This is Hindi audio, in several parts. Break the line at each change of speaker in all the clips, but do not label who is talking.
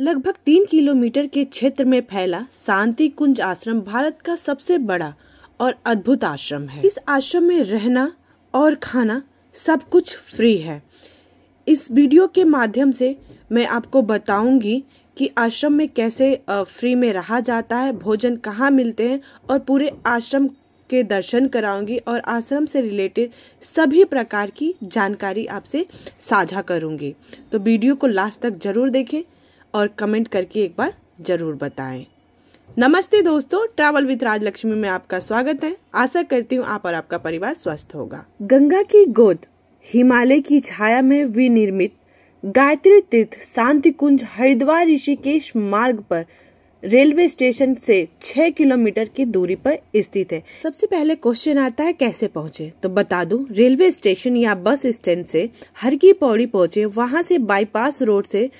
लगभग तीन किलोमीटर के क्षेत्र में फैला शांति कुंज आश्रम भारत का सबसे बड़ा और अद्भुत आश्रम है इस आश्रम में रहना और खाना सब कुछ फ्री है इस वीडियो के माध्यम से मैं आपको बताऊंगी कि आश्रम में कैसे फ्री में रहा जाता है भोजन कहाँ मिलते हैं और पूरे आश्रम के दर्शन कराऊंगी और आश्रम से रिलेटेड सभी प्रकार की जानकारी आपसे साझा करूंगी तो वीडियो को लास्ट तक जरूर देखें और कमेंट करके एक बार ज़रूर बताएं नमस्ते दोस्तों ट्रैवल विद राजलक्ष्मी में आपका स्वागत है आशा करती हूँ आप और आपका परिवार स्वस्थ होगा गंगा की गोद हिमालय की छाया में विनिर्मित गायत्री तीर्थ शांति कुंज हरिद्वार ऋषिकेश मार्ग पर रेलवे स्टेशन से छह किलोमीटर की दूरी पर स्थित है सबसे पहले क्वेश्चन आता है कैसे पहुँचे तो बता दूं रेलवे स्टेशन या बस स्टैंड से की पौड़ी पहुँचे वहाँ से बाईपास रोड से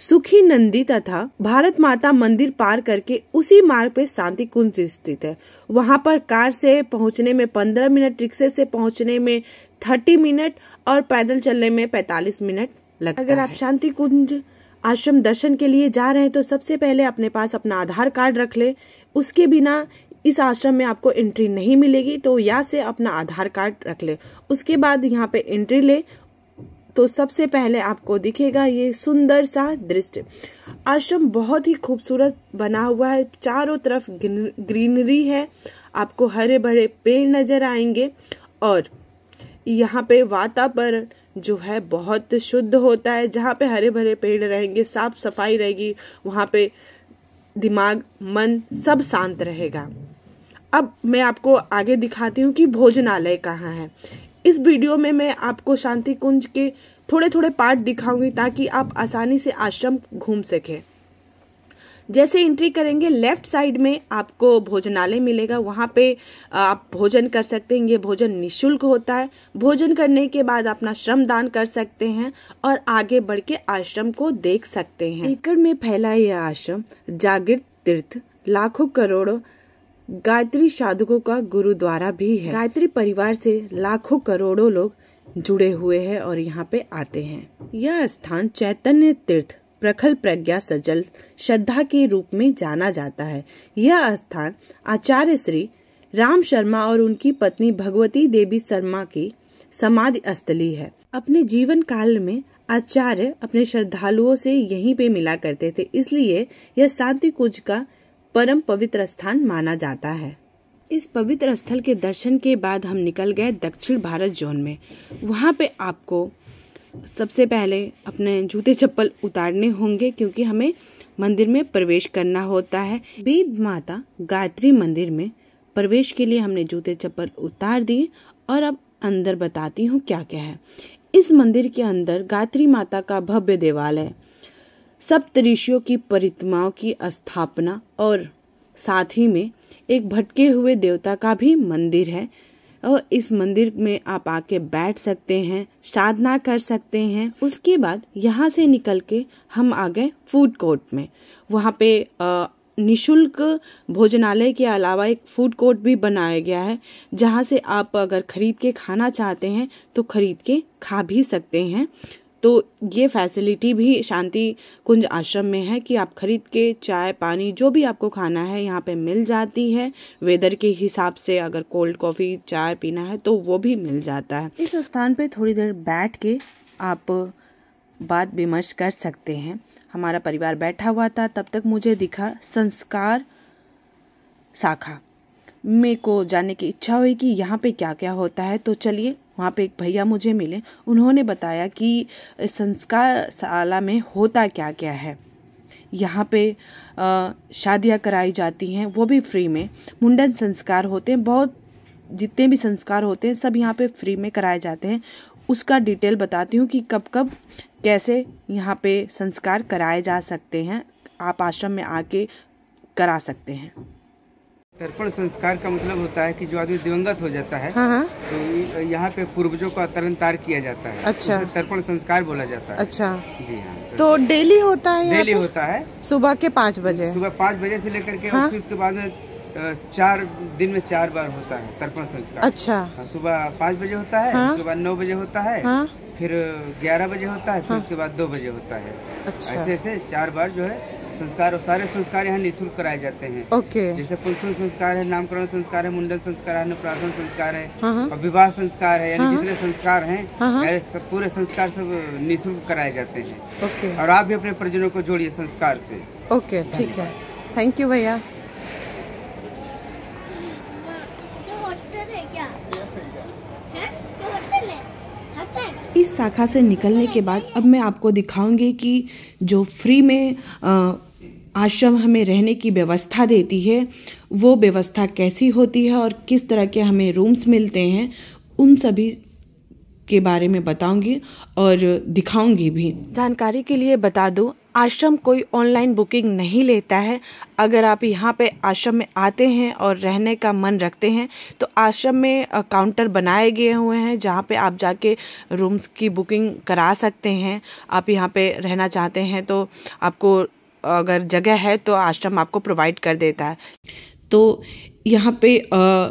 सुखी नंदी तथा भारत माता मंदिर पार करके उसी मार्ग पे शांति कुंज स्थित है वहां पर कार से पहुंचने में पंद्रह मिनट रिक्शे से पहुंचने में थर्टी मिनट और पैदल चलने में पैतालीस मिनट लगता अगर आप शांति कुंज आश्रम दर्शन के लिए जा रहे हैं तो सबसे पहले अपने पास अपना आधार कार्ड रख ले उसके बिना इस आश्रम में आपको एंट्री नहीं मिलेगी तो यहाँ से अपना आधार कार्ड रख ले उसके बाद यहाँ पे एंट्री ले तो सबसे पहले आपको दिखेगा ये सुंदर सा दृश्य आश्रम बहुत ही खूबसूरत बना हुआ है चारों तरफ ग्रीनरी है आपको हरे भरे पेड़ नजर आएंगे और यहाँ पे वातावरण जो है बहुत शुद्ध होता है जहाँ पे हरे भरे पेड़ रहेंगे साफ सफाई रहेगी वहाँ पे दिमाग मन सब शांत रहेगा अब मैं आपको आगे दिखाती हूँ कि भोजनालय कहाँ है इस वीडियो में मैं आपको शांति कुंज के थोड़े थोड़े पार्ट दिखाऊंगी ताकि आप आसानी से आश्रम घूम सकें जैसे एंट्री करेंगे लेफ्ट साइड में आपको भोजनालय मिलेगा वहाँ पे आप भोजन कर सकते हैं ये भोजन निशुल्क होता है भोजन करने के बाद अपना श्रम दान कर सकते हैं और आगे बढ़ के आश्रम को देख सकते हैं एकड़ में फैला यह आश्रम जागृत तीर्थ लाखों करोड़ों गायत्री साधकों का गुरुद्वारा भी है गायत्री परिवार से लाखों करोड़ों लोग जुड़े हुए हैं और यहाँ पे आते हैं यह स्थान चैतन्य तीर्थ प्रखल प्रज्ञा सजल श्रद्धा के रूप में जाना जाता है यह स्थान आचार्य श्री राम शर्मा और उनकी पत्नी भगवती देवी शर्मा की समाधि स्थली है अपने जीवन काल में आचार्य अपने श्रद्धालुओं से यहीं पे मिला करते थे इसलिए यह शांति कुंज का परम पवित्र स्थान माना जाता है इस पवित्र स्थल के दर्शन के बाद हम निकल गए दक्षिण भारत जोन में वहाँ पे आपको सबसे पहले अपने जूते चप्पल उतारने होंगे क्योंकि हमें मंदिर में प्रवेश करना होता है वेद माता गायत्री मंदिर में प्रवेश के लिए हमने जूते चप्पल उतार दिए और अब अंदर बताती हूँ क्या क्या है इस मंदिर के अंदर गायत्री माता का भव्य देवालय सप्त ऋषियों की परितमाओं की स्थापना और साथ ही में एक भटके हुए देवता का भी मंदिर है और इस मंदिर में आप आके बैठ सकते हैं साधना कर सकते हैं उसके बाद यहाँ से निकल के हम आ गए फूड कोर्ट में वहाँ पे निशुल्क भोजनालय के अलावा एक फूड कोर्ट भी बनाया गया है जहाँ से आप अगर खरीद के खाना चाहते हैं तो खरीद के खा भी सकते हैं तो ये फैसिलिटी भी शांति कुंज आश्रम में है कि आप खरीद के चाय पानी जो भी आपको खाना है यहाँ पे मिल जाती है वेदर के हिसाब से अगर कोल्ड कॉफ़ी चाय पीना है तो वो भी मिल जाता है इस स्थान पे थोड़ी देर बैठ के आप बात विमर्श कर सकते हैं हमारा परिवार बैठा हुआ था तब तक मुझे दिखा संस्कार शाखा मेरे को जानने की इच्छा हुई कि यहाँ पे क्या क्या होता है तो चलिए वहाँ पे एक भैया मुझे मिले उन्होंने बताया कि संस्कार शाला में होता क्या क्या है यहाँ पे शादियाँ कराई जाती हैं वो भी फ्री में मुंडन संस्कार होते हैं बहुत जितने भी संस्कार होते हैं सब यहाँ पे फ्री में कराए जाते हैं उसका डिटेल बताती हूँ कि कब कब कैसे यहाँ पे संस्कार कराए जा सकते हैं आप आश्रम में आके करा सकते हैं तर्पण संस्कार का मतलब होता है कि जो आदमी दिवंगत हो जाता है हाँ? हाँ। तो यहाँ पे पूर्वजों का तरन तार किया जाता है अच्छा तर्पण संस्कार बोला जाता है अच्छा जी हाँ तो, तो डेली होता है डेली होता है सुबह के पाँच बजे सुबह पाँच बजे से लेकर के हाँ? उसके बाद में चार दिन में चार बार होता है तर्पण संस्कार अच्छा हाँ, सुबह पाँच बजे होता है हाँ। उसके बाद नौ बजे होता है फिर ग्यारह बजे होता है फिर उसके बाद दो बजे होता है अच्छा। ऐसे ऐसे चार बार जो है संस्कार और सारे संस्कार यहाँ निःशुल्क कराए जाते हैं ओके okay. जैसे पुलसन संस्कार है नामकरण संस्कार है मुंडन संस्कार है अनुप्राशन संस्कार है हाँ, हाँ। और विवाह संस्कार है यानी हाँ, जितने संस्कार हैं पूरे संस्कार सब निःशुल्क कराए जाते हैं ओके okay. और आप भी अपने परिजनों को जोड़िए संस्कार से ओके okay, ठीक है थैंक यू भैया इस शाखा से निकलने के बाद अब मैं आपको दिखाऊंगी कि जो फ्री में आश्रम हमें रहने की व्यवस्था देती है वो व्यवस्था कैसी होती है और किस तरह के हमें रूम्स मिलते हैं उन सभी के बारे में बताऊंगी और दिखाऊंगी भी जानकारी के लिए बता दूं आश्रम कोई ऑनलाइन बुकिंग नहीं लेता है अगर आप यहाँ पे आश्रम में आते हैं और रहने का मन रखते हैं तो आश्रम में काउंटर बनाए गए हुए हैं जहाँ पे आप जाके रूम्स की बुकिंग करा सकते हैं आप यहाँ पे रहना चाहते हैं तो आपको अगर जगह है तो आश्रम आपको प्रोवाइड कर देता है तो यहाँ पे आ,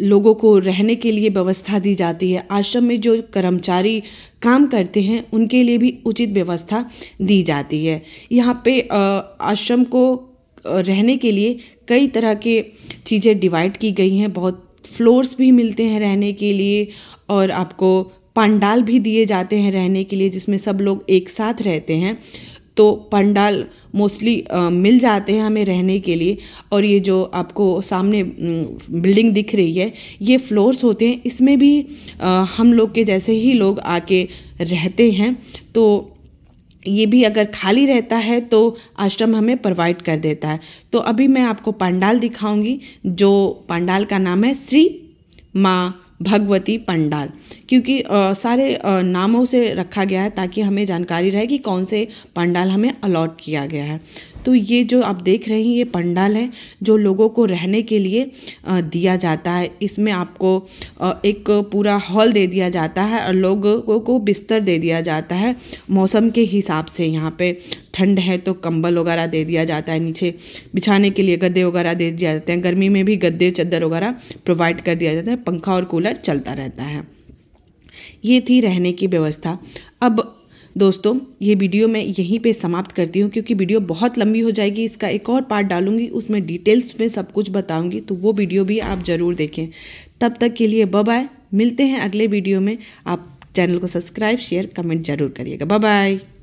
लोगों को रहने के लिए व्यवस्था दी जाती है आश्रम में जो कर्मचारी काम करते हैं उनके लिए भी उचित व्यवस्था दी जाती है यहाँ पे आ, आश्रम को रहने के लिए कई तरह के चीज़ें डिवाइड की गई हैं बहुत फ्लोर्स भी मिलते हैं रहने के लिए और आपको पंडाल भी दिए जाते हैं रहने के लिए जिसमें सब लोग एक साथ रहते हैं तो पंडाल मोस्टली मिल जाते हैं हमें रहने के लिए और ये जो आपको सामने बिल्डिंग दिख रही है ये फ्लोर्स होते हैं इसमें भी हम लोग के जैसे ही लोग आके रहते हैं तो ये भी अगर खाली रहता है तो आश्रम हमें प्रोवाइड कर देता है तो अभी मैं आपको पंडाल दिखाऊंगी जो पंडाल का नाम है श्री माँ भगवती पंडाल क्योंकि सारे नामों से रखा गया है ताकि हमें जानकारी रहे कि कौन से पंडाल हमें अलॉट किया गया है तो ये जो आप देख रहे हैं ये पंडाल है जो लोगों को रहने के लिए दिया जाता है इसमें आपको एक पूरा हॉल दे दिया जाता है और लोगों को बिस्तर दे दिया जाता है मौसम के हिसाब से यहाँ पे ठंड है तो कंबल वगैरह दे दिया जाता है नीचे बिछाने के लिए गद्दे वगैरह दे दिया जाते हैं गर्मी में भी गद्दे चद्दर वगैरह प्रोवाइड कर दिया जाता है पंखा और कूलर चलता रहता है ये थी रहने की व्यवस्था अब दोस्तों ये वीडियो मैं यहीं पे समाप्त करती हूँ क्योंकि वीडियो बहुत लंबी हो जाएगी इसका एक और पार्ट डालूंगी उसमें डिटेल्स में सब कुछ बताऊंगी तो वो वीडियो भी आप ज़रूर देखें तब तक के लिए बाय मिलते हैं अगले वीडियो में आप चैनल को सब्सक्राइब शेयर कमेंट जरूर करिएगा बाय